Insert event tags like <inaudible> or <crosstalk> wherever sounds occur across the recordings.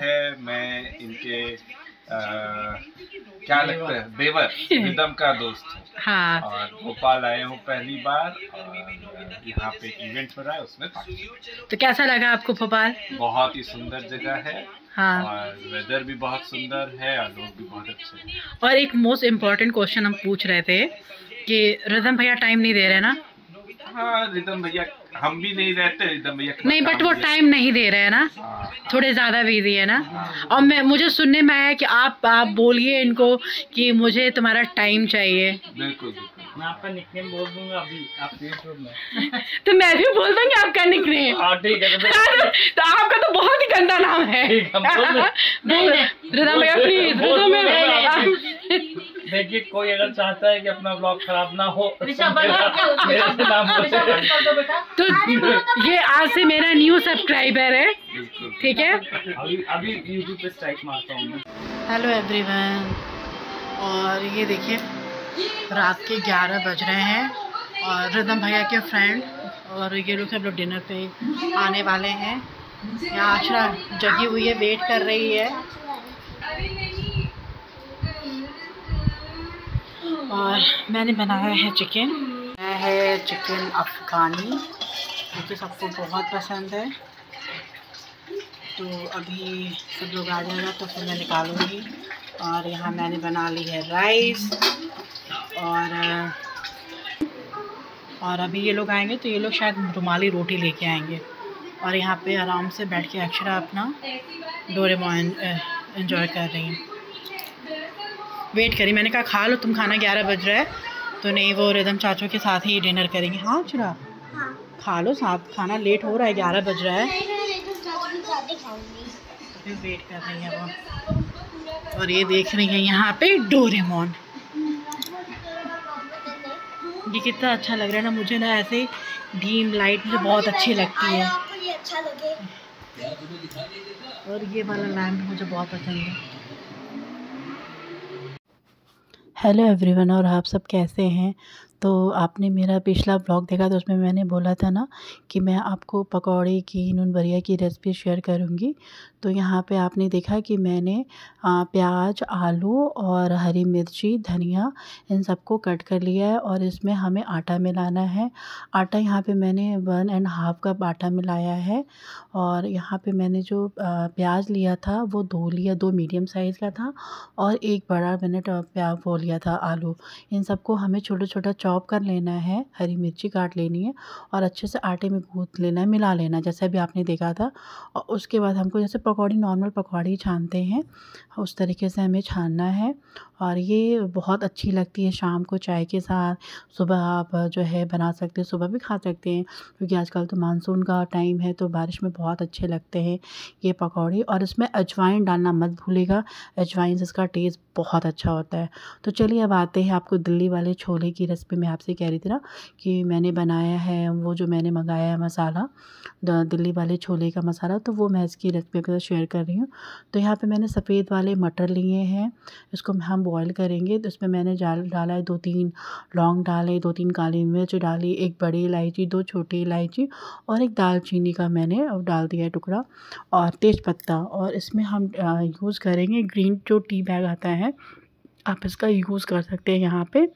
है मैं इनके आ, क्या लगता है बेवर निदम का दोस्त हूँ हाँ। और भोपाल आए हूँ पहली बार यहाँ पे इवेंट हो रहा है उसमें तो कैसा लगा आपको भोपाल बहुत ही सुंदर जगह है हाँ। और वेदर भी बहुत सुंदर है और लोग भी बहुत अच्छे हैं और एक मोस्ट इम्पोर्टेंट क्वेश्चन हम पूछ रहे थे कि रिदम भैया टाइम नहीं दे रहे ना हाँ रिदम भैया हम भी नहीं रहते नहीं बट वो टाइम नहीं दे रहे हैं ना हाँ। थोड़े ज़्यादा बिजी है ना और मैं मुझे सुनने में आया कि आप आप बोलिए इनको कि मुझे तुम्हारा टाइम चाहिए बिल्कुल मैं आपका निकनेम बोल दूंगा अभी आप में <laughs> तो मैं भी बोल दूंगी आपका निकनेम हाँ, ठीक है तो, <laughs> तो आपका तो बहुत ही गंदा नाम है <laughs> देखिए कोई अगर चाहता है कि अपना ब्लॉग खराब ना हो तो, तो ये आज से मेरा न्यू सब्सक्राइबर है ठीक है अभी अभी यूट्यूब पे स्ट्राइक मारता हूँ हेलो एवरीवन और ये देखिए रात के ग्यारह बज रहे हैं और रिदम भैया के फ्रेंड और ये लोग सब लोग डिनर पे आने वाले हैं यहाँ आशरा जगी हुई है वेट कर रही है और मैंने बनाया है चिकन है चिकन अफगानी जो कि सबको बहुत पसंद है तो अभी सब लोग आ जाएगा तो फिर मैं निकालूँगी और यहाँ मैंने बना ली है राइस और और अभी ये लोग आएंगे तो ये लोग शायद रुमाली रोटी लेके आएंगे और यहाँ पे आराम से बैठ के अक्षरा अपना डोरेमोन एंजॉय कर रही हैं वेट करी मैंने कहा खा लो तुम खाना ग्यारह बज रहा है तो नहीं वो रिदम चाचू के साथ ही डिनर करेंगे हाँ अक्षरा हाँ। खा लो साथ खाना लेट हो रहा है ग्यारह बज रहा है वेट कर रही है वो और ये देख रही है यहाँ पे डोरेमोन ये कितना अच्छा लग रहा है ना मुझे ना ऐसे डीम लाइट मुझे बहुत हाँ, अच्छी लगती है अच्छा और ये वाला लैम्प मुझे बहुत पसंद है हेलो एवरीवन और आप सब कैसे हैं तो आपने मेरा पिछला ब्लॉग देखा तो उसमें मैंने बोला था ना कि मैं आपको पकौड़े की नून भरिया की रेसिपी शेयर करूँगी तो यहाँ पे आपने देखा कि मैंने प्याज आलू और हरी मिर्ची धनिया इन सबको कट कर लिया है और इसमें हमें आटा मिलाना है आटा यहाँ पे मैंने वन एंड हाफ़ कप आटा मिलाया है और यहाँ पे मैंने जो प्याज लिया था वो दो लिया दो मीडियम साइज़ का था और एक बड़ा मैंने प्याज वो लिया था आलू इन सबको हमें छोटा छोटा चॉप कर लेना है हरी मिर्ची काट लेनी है और अच्छे से आटे में गूँथ लेना है मिला लेना है जैसे अभी आपने देखा था और उसके बाद हमको जैसे पकौड़ी नॉर्मल पकौड़ी छानते हैं उस तरीके से हमें छानना है और ये बहुत अच्छी लगती है शाम को चाय के साथ सुबह आप जो है बना सकते हैं सुबह भी खा सकते हैं क्योंकि आजकल तो मानसून का टाइम है तो बारिश में बहुत अच्छे लगते हैं ये पकौड़ी और इसमें अजवाइन डालना मत भूलेगा अजवाइन से इसका टेस्ट बहुत अच्छा होता है तो चलिए अब आते हैं आपको दिल्ली वाले छोले की रेसिपी मैं आपसे कह रही थी ना कि मैंने बनाया है वो जो मैंने मंगाया है मसाला दिल्ली वाले छोले का मसाला तो वो मैं इसकी रेसिपी आपके साथ शेयर कर रही हूँ तो यहाँ पे मैंने सफ़ेद वाले मटर लिए हैं इसको हम बॉईल करेंगे तो उसमें मैंने जाल डाला है दो तीन लौंग डाले दो तीन काली मिर्च डाली एक बड़ी इलायची दो छोटी इलायची और एक दालचीनी का मैंने डाल दिया है टुकड़ा और तेज़पत्ता और इसमें हम यूज़ करेंगे ग्रीन जो टी बैग आता है आप इसका यूज़ कर सकते हैं यहाँ पे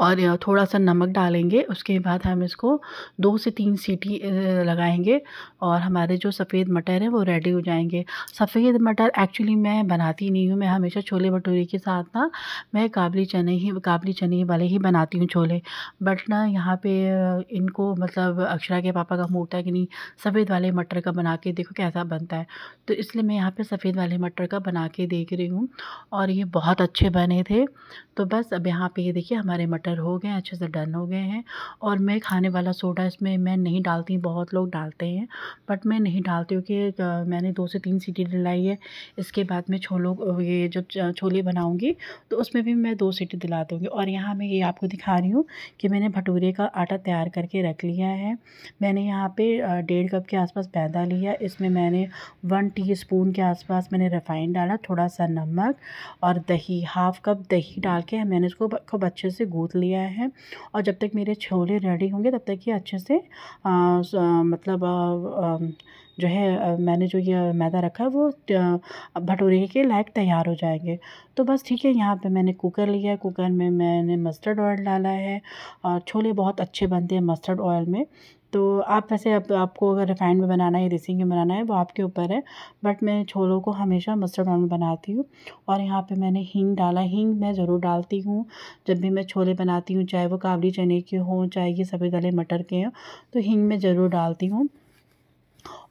और थोड़ा सा नमक डालेंगे उसके बाद हम इसको दो से तीन सीटी लगाएंगे और हमारे जो सफ़ेद मटर हैं वो रेडी हो जाएंगे सफ़ेद मटर एक्चुअली मैं बनाती नहीं हूँ मैं हमेशा छोले भटूरे के साथ ना मैं काबली चने ही काबली चने वाले ही बनाती हूँ छोले बट ना यहाँ पे इनको मतलब अक्षरा के पापा का मूड था कि नहीं सफ़ेद वाले मटर का बना के देखो कैसा बनता है तो इसलिए मैं यहाँ पर सफ़ेद वाले मटर का बना के देख रही हूँ और ये बहुत अच्छे बने थे तो बस अब यहाँ पे ये देखिए हमारे मटर बटर हो गए अच्छे से डन हो गए हैं और मैं खाने वाला सोडा इसमें मैं नहीं डालती बहुत लोग डालते हैं बट मैं नहीं डालती हूँ कि मैंने दो से तीन सीटी दिलाई है इसके बाद में छोलों ये जब छोले बनाऊँगी तो उसमें भी मैं दो सीटी दिला दूँगी और यहाँ मैं ये आपको दिखा रही हूँ कि मैंने भटूरे का आटा तैयार करके रख लिया है मैंने यहाँ पर डेढ़ कप के आसपास मैदा लिया इसमें मैंने वन स्पून के आसपास मैंने रिफाइन डाला थोड़ा सा नमक और दही हाफ कप दही डाल के मैंने इसको खूब अच्छे से गूँथ लिया है और जब तक मेरे छोले रेडी होंगे तब तक ये अच्छे से आ, स, आ, मतलब आ, जो है मैंने जो ये मैदा रखा है वो भटूरे के लायक तैयार हो जाएंगे तो बस ठीक है यहाँ पे मैंने कुकर लिया है कुकर में मैंने मस्टर्ड ऑयल डाला है और छोले बहुत अच्छे बनते हैं मस्टर्ड ऑयल में तो आप वैसे अब आपको अगर रिफाइंड में बनाना है देसी में बनाना है वो आपके ऊपर है बट मैं छोलों को हमेशा मस्टर्ड ऑयल में बनाती हूँ और यहाँ पे मैंने हींग डाला हींग मैं ज़रूर डालती हूँ जब भी मैं छोले बनाती हूँ चाहे वो काबली चने के हों चाहे ये सभी गले मटर के हों तो हींग मैं ज़रूर डालती हूँ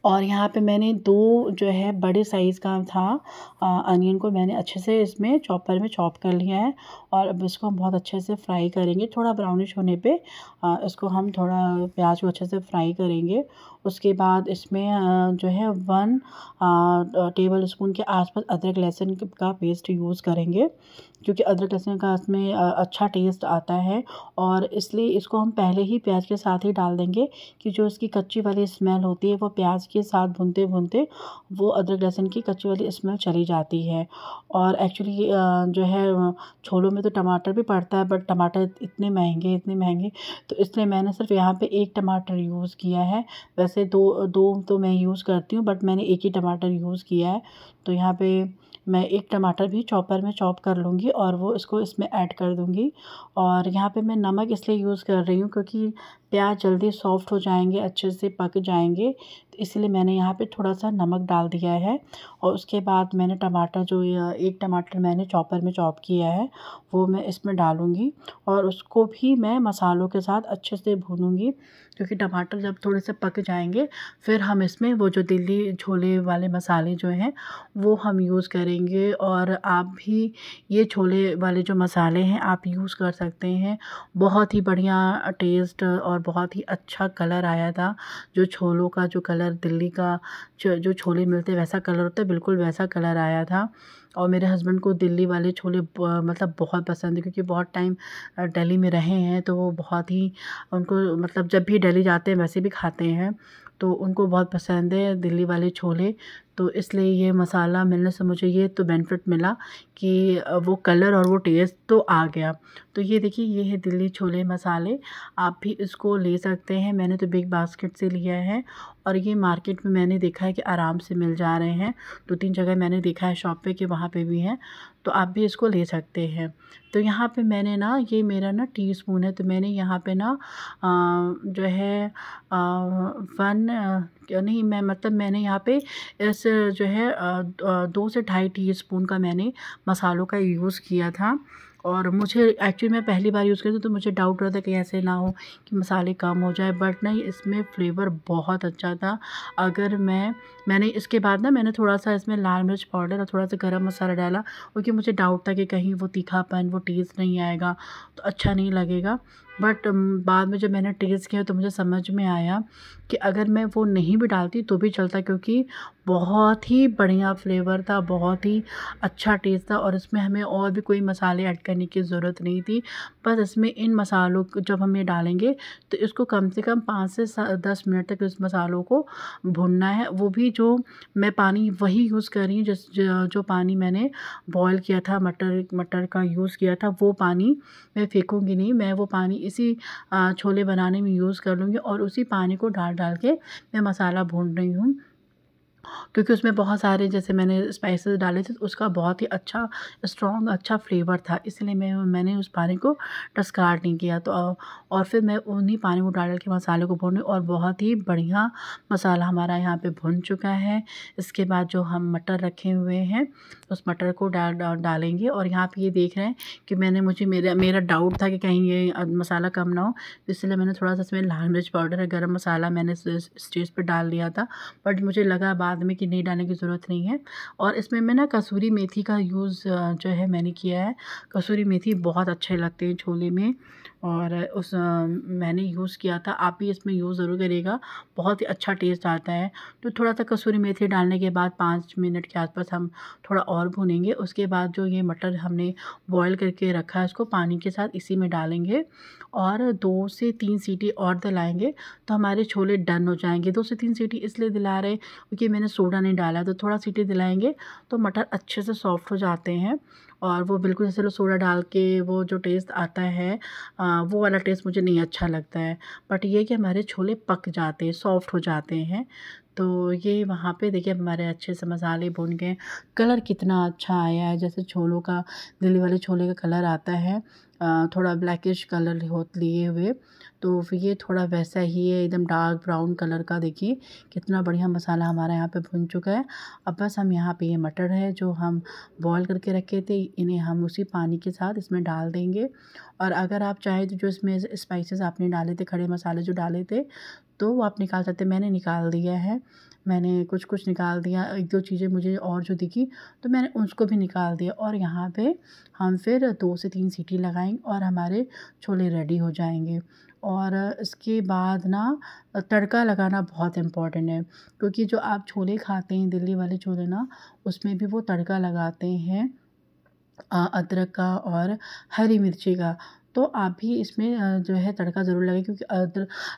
और यहाँ पे मैंने दो जो है बड़े साइज़ का था अनियन को मैंने अच्छे से इसमें चॉपर में चॉप कर लिया है और अब इसको हम बहुत अच्छे से फ्राई करेंगे थोड़ा ब्राउनिश होने पे इसको हम थोड़ा प्याज को अच्छे से फ्राई करेंगे उसके बाद इसमें जो है वन टेबल स्पून के आसपास अदरक लहसुन का पेस्ट यूज़ करेंगे क्योंकि अदरक लहसुन का इसमें अच्छा टेस्ट आता है और इसलिए इसको हम पहले ही प्याज के साथ ही डाल देंगे कि जो इसकी कच्ची वाली स्मेल होती है वो प्याज के साथ भूनते भूनते वो अदरक लहसुन की कच्ची वाली स्मेल चली जाती है और एक्चुअली जो है छोलों में तो टमाटर भी पड़ता है बट टमाटर इतने महंगे इतने महंगे तो इसलिए मैंने सिर्फ यहाँ पर एक टमाटर यूज़ किया है वैसे दो दो तो मैं यूज़ करती हूँ बट मैंने एक ही टमाटर यूज़ किया है तो यहाँ पे मैं एक टमाटर भी चॉपर में चॉप कर लूँगी और वो इसको इसमें ऐड कर दूँगी और यहाँ पे मैं नमक इसलिए यूज़ कर रही हूँ क्योंकि प्याज जल्दी सॉफ्ट हो जाएंगे अच्छे से पक जाएंगे इसलिए मैंने यहाँ पे थोड़ा सा नमक डाल दिया है और उसके बाद मैंने टमाटर जो एक टमाटर मैंने चॉपर में चॉप किया है वो मैं इसमें डालूँगी और उसको भी मैं मसालों के साथ अच्छे से भूनूँगी क्योंकि टमाटर जब थोड़े से पक जाएंगे फिर हम इसमें वो जो दिल्ली छोले वाले मसाले जो हैं वो हम यूज़ करेंगे और आप भी ये छोले वाले जो मसाले हैं आप यूज़ कर सकते हैं बहुत ही बढ़िया टेस्ट और बहुत ही अच्छा कलर आया था जो छोलों का जो कलर कलर दिल्ली का जो जो छोले मिलते हैं वैसा कलर होता है बिल्कुल वैसा कलर आया था और मेरे हस्बैंड को दिल्ली वाले छोले मतलब बहुत पसंद है क्योंकि बहुत टाइम दिल्ली में रहे हैं तो वो बहुत ही उनको मतलब जब भी दिल्ली जाते हैं वैसे भी खाते हैं तो उनको बहुत पसंद है दिल्ली वाले छोले तो इसलिए ये मसाला मिलने से मुझे ये तो बेनिफिट मिला कि वो कलर और वो टेस्ट तो आ गया तो ये देखिए ये है दिल्ली छोले मसाले आप भी इसको ले सकते हैं मैंने तो बिग बास्केट से लिया है और ये मार्केट में मैंने देखा है कि आराम से मिल जा रहे हैं दो तो तीन जगह मैंने देखा है शॉप पे कि वहाँ यहाँ पे भी हैं तो आप भी इसको ले सकते हैं तो यहाँ पे मैंने ना ये मेरा ना टी स्पून है तो मैंने यहाँ पे ना आ, जो है आ, वन आ, नहीं मैं मतलब मैंने यहाँ पे इस जो है दो से ढाई टी स्पून का मैंने मसालों का यूज़ किया था और मुझे एक्चुअली मैं पहली बार यूज़ करती तो मुझे डाउट रहता कि ऐसे ना हो कि मसाले कम हो जाए बट नहीं इसमें फ्लेवर बहुत अच्छा था अगर मैं मैंने इसके बाद ना मैंने थोड़ा सा इसमें लाल मिर्च पाउडर और थोड़ा सा गरम मसाला डाला क्योंकि मुझे डाउट था कि कहीं वो तीखापन वो टेस्ट नहीं आएगा तो अच्छा नहीं लगेगा बट um, बाद में जब मैंने टेस्ट किया तो मुझे समझ में आया कि अगर मैं वो नहीं भी डालती तो भी चलता क्योंकि बहुत ही बढ़िया फ्लेवर था बहुत ही अच्छा टेस्ट था और इसमें हमें और भी कोई मसाले ऐड करने की ज़रूरत नहीं थी पर इसमें इन मसालों को जब हम ये डालेंगे तो इसको कम से कम पाँच से दस मिनट तक इस मसालों को भुनना है वो भी जो मैं पानी वही यूज़ कर रही हूँ जिस जो पानी मैंने बॉयल किया था मटर मटर का यूज़ किया था वो पानी मैं फेंकूँगी नहीं मैं वो पानी इसी छोले बनाने में यूज़ कर लूँगी और उसी पानी को डाल डाल के मैं मसाला भून रही हूँ क्योंकि उसमें बहुत सारे जैसे मैंने स्पाइसेस डाले थे तो उसका बहुत ही अच्छा स्ट्रॉन्ग अच्छा फ्लेवर था इसलिए मैं मैंने उस पानी को डस्कार नहीं किया तो और फिर मैं उन्हीं पानी को डाल के मसाले को भूनी और बहुत ही बढ़िया मसाला हमारा यहाँ पे भुन चुका है इसके बाद जो हम मटर रखे हुए हैं उस मटर को डाल डालेंगे और यहाँ पर ये देख रहे हैं कि मैंने मुझे मेरा मेरा डाउट था कि कहीं ये मसाला कम ना हो तो इसलिए मैंने थोड़ा सा इसमें लाल मिर्च पाउडर है गर्म मसाला मैंने स्टेज पर डाल दिया था बट मुझे लगा बाद बाद में नहीं डालने की ज़रूरत नहीं है और इसमें मैं ना कसूरी मेथी का यूज़ जो है मैंने किया है कसूरी मेथी बहुत अच्छे लगते हैं छोले में और उस मैंने यूज़ किया था आप भी इसमें यूज़ ज़रूर करिएगा बहुत ही अच्छा टेस्ट आता है तो थोड़ा सा कसूरी मेथी डालने के बाद पाँच मिनट के आसपास हम थोड़ा और भूनेंगे उसके बाद जो ये मटर हमने बॉईल करके रखा है उसको पानी के साथ इसी में डालेंगे और दो से तीन सीटी और दिलाएंगे तो हमारे छोले डन हो जाएंगे दो से तीन सीटी इसलिए दिला रहे क्योंकि मैंने सोडा नहीं डाला तो थोड़ा सीटी दिलाएँगे तो मटर अच्छे से सॉफ्ट हो जाते हैं और वो बिल्कुल जैसे लोग सोडा डाल के वो जो टेस्ट आता है वो वाला टेस्ट मुझे नहीं अच्छा लगता है बट ये कि हमारे छोले पक जाते हैं सॉफ़्ट हो जाते हैं तो ये वहाँ पे देखिए हमारे अच्छे से मसाले भुन गए कलर कितना अच्छा आया है जैसे छोलों का दिल्ली वाले छोले का कलर आता है थोड़ा ब्लैकिश कलर हो लिए हुए तो फिर ये थोड़ा वैसा ही है एकदम डार्क ब्राउन कलर का देखिए कितना बढ़िया मसाला हमारा यहाँ पे भुन चुका है अब बस हम यहाँ पे ये मटर है जो हम बॉईल करके रखे थे इन्हें हम उसी पानी के साथ इसमें डाल देंगे और अगर आप चाहें तो जो इसमें स्पाइसेस आपने डाले थे खड़े मसाले जो डाले थे तो वो आप निकाल सकते मैंने निकाल दिया है मैंने कुछ कुछ निकाल दिया एक दो चीज़ें मुझे और जो दिखी तो मैंने उसको भी निकाल दिया और यहाँ पे हम फिर दो से तीन सीटी लगाएंगे और हमारे छोले रेडी हो जाएंगे और इसके बाद ना तड़का लगाना बहुत इम्पॉर्टेंट है क्योंकि जो आप छोले खाते हैं दिल्ली वाले छोले ना उसमें भी वो तड़का लगाते हैं अदरक का और हरी मिर्ची का तो आप भी इसमें जो है तड़का ज़रूर लगे क्योंकि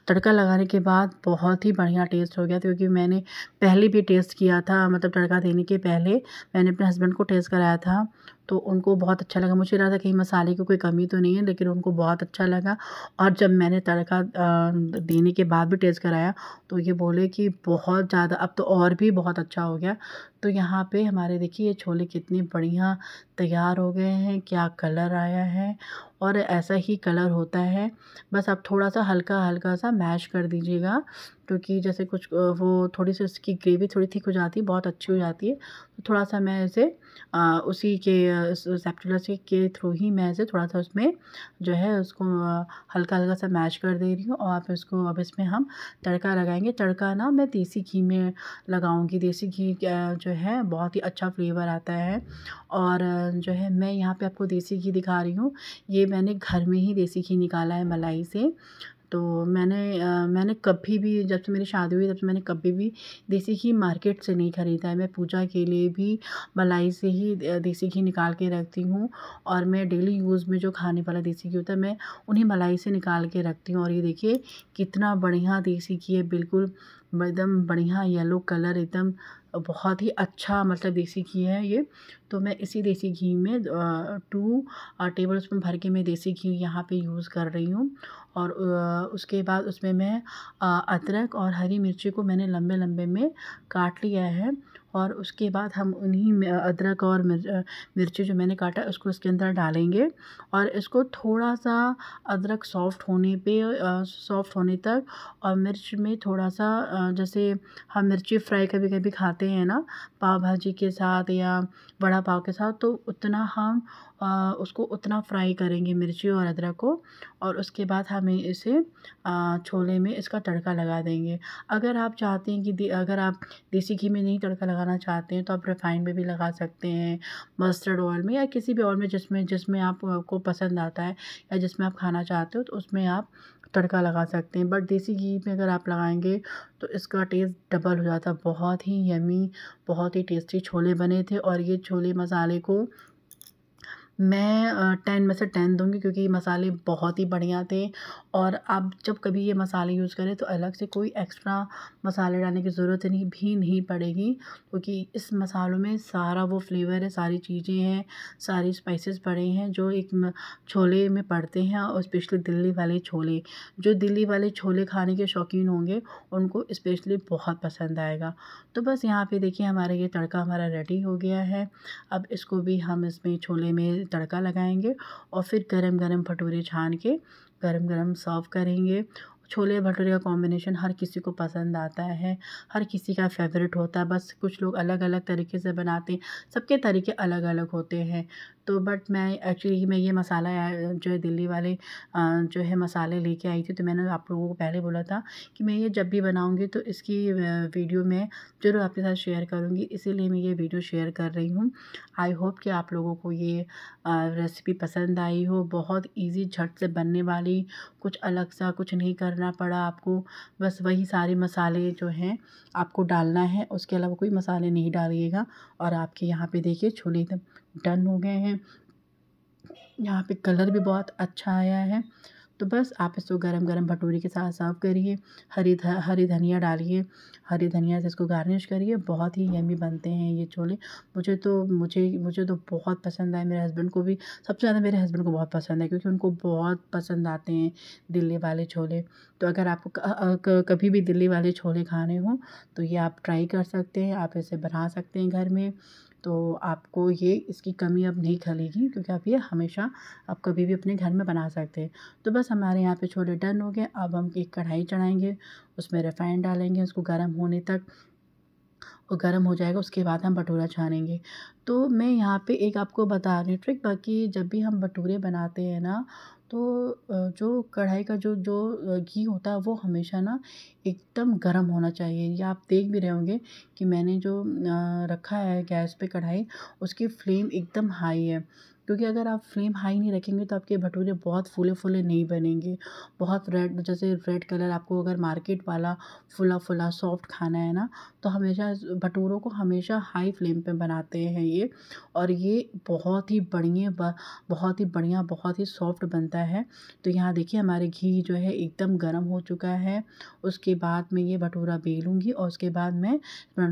तड़का लगाने के बाद बहुत ही बढ़िया टेस्ट हो गया था क्योंकि मैंने पहले भी टेस्ट किया था मतलब तड़का देने के पहले मैंने अपने हस्बैंड को टेस्ट कराया था तो उनको बहुत अच्छा लगा मुझे लगा था कहीं मसाले की कोई कमी तो नहीं है लेकिन उनको बहुत अच्छा लगा और जब मैंने तड़का देने के बाद भी टेस्ट कराया तो ये बोले कि बहुत ज़्यादा अब तो और भी बहुत अच्छा हो गया तो यहाँ पे हमारे देखिए ये छोले कितने बढ़िया तैयार हो गए हैं क्या कलर आया है और ऐसा ही कलर होता है बस आप थोड़ा सा हल्का हल्का सा मैश कर दीजिएगा क्योंकि जैसे कुछ वो थोड़ी सी उसकी ग्रेवी थोड़ी थिक हो जाती है बहुत अच्छी हो जाती है तो थोड़ा सा मैं इसे उसी के सेपचुला से के थ्रू ही मैं इसे थोड़ा सा उसमें जो है उसको हल्का हल्का सा मैश कर दे रही हूँ और आप इसको अब इसमें हम तड़का लगाएंगे तड़का ना मैं देसी घी में लगाऊँगी देसी घी जो है बहुत ही अच्छा फ्लेवर आता है और जो है मैं यहाँ पर आपको देसी घी दिखा रही हूँ ये मैंने घर में ही देसी घी निकाला है मलाई से तो मैंने मैंने कभी भी जब से मेरी शादी हुई तब से मैंने कभी भी देसी घी मार्केट से नहीं ख़रीदा है मैं पूजा के लिए भी मलाई से ही देसी घी निकाल के रखती हूँ और मैं डेली यूज़ में जो खाने वाला देसी घी होता है मैं उन्हीं मलाई से निकाल के रखती हूँ और ये देखिए कितना बढ़िया देसी घी है बिल्कुल एकदम बढ़िया येलो कलर एकदम बहुत ही अच्छा मतलब देसी घी है ये तो मैं इसी देसी घी में टू टेबल स्पून भर के मैं देसी घी यहाँ पे यूज़ कर रही हूँ और उसके बाद उसमें मैं अदरक और हरी मिर्ची को मैंने लंबे लंबे में काट लिया है और उसके बाद हम उन्हीं अदरक और मिर्ची जो मैंने काटा उसको इसके अंदर डालेंगे और इसको थोड़ा सा अदरक सॉफ्ट होने पे सॉफ्ट होने तक और मिर्च में थोड़ा सा जैसे हम मिर्ची फ्राई कभी कभी खाते हैं ना पाव भाजी के साथ या बड़ा पाव के साथ तो उतना हम उसको उतना फ्राई करेंगे मिर्ची और अदरक को और उसके बाद हमें इसे छोले में इसका तड़का लगा देंगे अगर आप चाहते हैं कि अगर आप देसी घी में नहीं तड़का लगाना चाहते हैं तो आप रिफ़ाइंड में भी लगा सकते हैं मस्टर्ड ऑयल में या किसी भी ऑयल में जिसमें जिसमें आपको पसंद आता है या जिसमें आप खाना चाहते हो तो उसमें आप तड़का लगा सकते हैं बट देसी घी में अगर आप लगाएंगे तो इसका टेस्ट डबल हो जाता है बहुत ही यमी बहुत ही टेस्टी छोले बने थे और ये छोले मसाले को मैं टेन में से टेन दूँगी क्योंकि ये मसाले बहुत ही बढ़िया थे और अब जब कभी ये मसाले यूज़ करें तो अलग से कोई एक्स्ट्रा मसाले डालने की ज़रूरत नहीं भी नहीं पड़ेगी क्योंकि इस मसालों में सारा वो फ्लेवर है सारी चीज़ें हैं सारी स्पाइसेस पड़े हैं जो एक छोले में पड़ते हैं और स्पेशली दिल्ली वाले छोले जो दिल्ली वाले छोले खाने के शौकीन होंगे उनको इस्पेशली बहुत पसंद आएगा तो बस यहाँ पर देखिए हमारा ये तड़का हमारा रेडी हो गया है अब इसको भी हम इसमें छोले में तड़का लगाएंगे और फिर गरम गरम भटूरे छान के गरम गरम सर्व करेंगे छोले भटूरे का कॉम्बिनेशन हर किसी को पसंद आता है हर किसी का फेवरेट होता है बस कुछ लोग अलग अलग तरीके से बनाते हैं सबके तरीके अलग अलग होते हैं तो बट मैं एक्चुअली मैं ये मसाला जो है दिल्ली वाले जो है मसाले लेके आई थी तो मैंने आप लोगों को पहले बोला था कि मैं ये जब भी बनाऊँगी तो इसकी वीडियो मैं ज़रूर आपके साथ शेयर करूँगी इसीलिए मैं ये वीडियो शेयर कर रही हूँ आई होप कि आप लोगों को ये रेसिपी पसंद आई हो बहुत ईजी झट से बनने वाली कुछ अलग सा कुछ नहीं करना पड़ा आपको बस वही सारे मसाले जो हैं आपको डालना है उसके अलावा कोई मसाले नहीं डालिएगा और आपके यहाँ पे देखिए छोले एकदम डन हो गए हैं यहाँ पे कलर भी बहुत अच्छा आया है तो बस आप इसको गरम गरम भटूरे के साथ सर्व करिए हरी ध, हरी धनिया डालिए हरी धनिया से इसको गार्निश करिए बहुत ही यमी बनते हैं ये छोले मुझे तो मुझे मुझे तो बहुत पसंद आए मेरे हस्बैंड को भी सबसे ज़्यादा मेरे हस्बैंड को बहुत पसंद है क्योंकि उनको बहुत पसंद आते हैं दिल्ली वाले छोले तो अगर आपको कभी भी दिल्ली वाले छोले खाने हों तो ये आप ट्राई कर सकते हैं आप इसे बना सकते हैं घर में तो आपको ये इसकी कमी अब नहीं खलेगी क्योंकि आप ये हमेशा आप कभी भी अपने घर में बना सकते हैं तो बस हमारे यहाँ पे छोले डन हो गए अब हम एक कढ़ाई चढ़ाएंगे उसमें रिफ़ाइंड डालेंगे उसको गर्म होने तक और गर्म हो जाएगा उसके बाद हम भटूरा छानेंगे तो मैं यहाँ पे एक आपको बता रही हूँ ट्रिक बाकी जब भी हम भटूरे बनाते हैं ना तो जो कढ़ाई का जो जो घी होता है वो हमेशा ना एकदम गर्म होना चाहिए या आप देख भी रहे होंगे कि मैंने जो रखा है गैस पे कढ़ाई उसकी फ्लेम एकदम हाई है क्योंकि अगर आप फ्लेम हाई नहीं रखेंगे तो आपके भटूरे बहुत फूले फूले नहीं बनेंगे बहुत रेड जैसे रेड कलर आपको अगर मार्केट वाला फुला फुला सॉफ्ट खाना है ना तो हमेशा भटूरों को हमेशा हाई फ्लेम पे बनाते हैं ये और ये बहुत ही बढ़िया बहुत ही बढ़िया बहुत ही सॉफ्ट बनता है तो यहाँ देखिए हमारे घी जो है एकदम गर्म हो चुका है उसके बाद मैं ये भटूरा बेलूँगी और उसके बाद मैं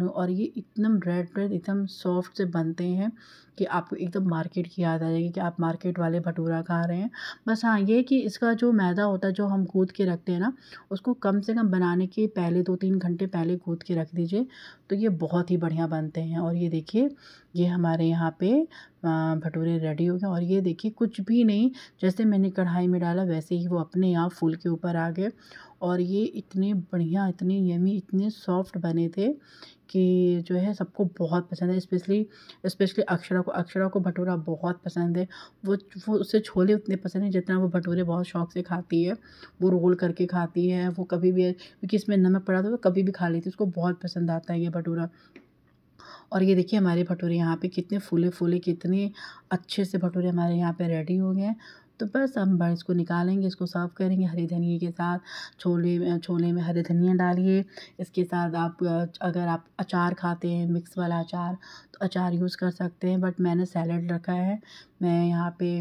और ये एकदम रेड रेड एकदम सॉफ्ट से बनते हैं कि आपको एकदम मार्केट की याद आ जाएगी कि आप मार्केट वाले भटूरा खा रहे हैं बस हाँ ये कि इसका जो मैदा होता है जो हम गूद के रखते हैं ना उसको कम से कम बनाने के पहले दो तीन घंटे पहले गूद के रख दीजिए तो ये बहुत ही बढ़िया बनते हैं और ये देखिए ये हमारे यहाँ पे भटूरे रेडी हो गए और ये देखिए कुछ भी नहीं जैसे मैंने कढ़ाई में डाला वैसे ही वो अपने आप फूल के ऊपर आ गए और ये इतने बढ़िया इतने यमी इतने सॉफ्ट बने थे कि जो है सबको बहुत पसंद है स्पेशली स्पेशली अक्षरा को अक्षरा को भटूरा बहुत पसंद है वो वो उसे छोले उतने पसंद है जितना वो भटूरे बहुत शौक से खाती है वो रोल करके खाती है वो कभी भी क्योंकि इसमें नमक पड़ा था वो तो कभी भी खा लेती है उसको बहुत पसंद आता है ये भटूरा और ये देखिए हमारे भटूरे यहाँ पे कितने फूले फूले कितने अच्छे से भटूरे हमारे यहाँ पे रेडी हो गए हैं तो बस हम बड़ा इसको निकालेंगे इसको सर्व करेंगे हरी धनिए के साथ छोले छोले में हरी धनिया डालिए इसके साथ आप अगर आप अचार खाते हैं मिक्स वाला अचार तो अचार यूज़ कर सकते हैं बट मैंने सैलड रखा है मैं यहाँ पे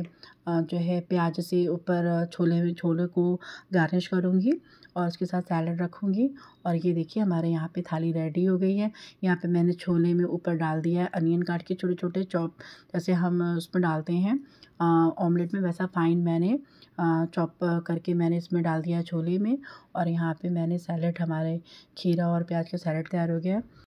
जो है प्याज से ऊपर छोले में छोले को गार्निश करूँगी और उसके साथ सैलड रखूँगी और ये देखिए हमारे यहाँ पे थाली रेडी हो गई है यहाँ पे मैंने छोले में ऊपर डाल दिया है अनियन काट के छोटे छोटे चॉप जैसे हम उसमें डालते हैं ऑमलेट में वैसा फाइन मैंने चॉप करके मैंने इसमें डाल दिया है छोले में और यहाँ पे मैंने सैलड हमारे खीरा और प्याज का सैलड तैयार हो गया है